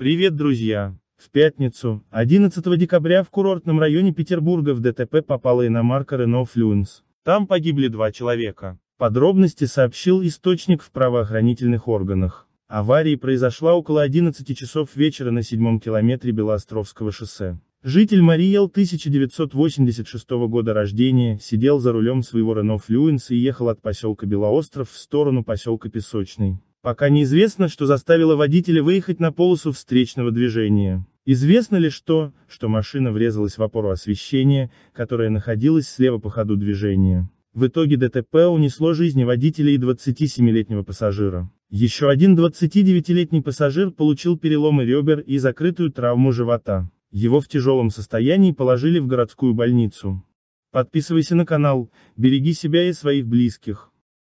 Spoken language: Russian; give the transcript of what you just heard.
Привет, друзья! В пятницу, 11 декабря в курортном районе Петербурга в ДТП попала иномарка Renault Fluence. Там погибли два человека. Подробности сообщил источник в правоохранительных органах. Авария произошла около 11 часов вечера на седьмом километре Белоостровского шоссе. Житель Мариел 1986 года рождения, сидел за рулем своего Renault Fluence и ехал от поселка Белоостров в сторону поселка Песочный. Пока неизвестно, что заставило водителя выехать на полосу встречного движения. Известно лишь то, что машина врезалась в опору освещения, которая находилась слева по ходу движения. В итоге ДТП унесло жизни водителя и 27-летнего пассажира. Еще один 29-летний пассажир получил переломы ребер и закрытую травму живота. Его в тяжелом состоянии положили в городскую больницу. Подписывайся на канал, береги себя и своих близких.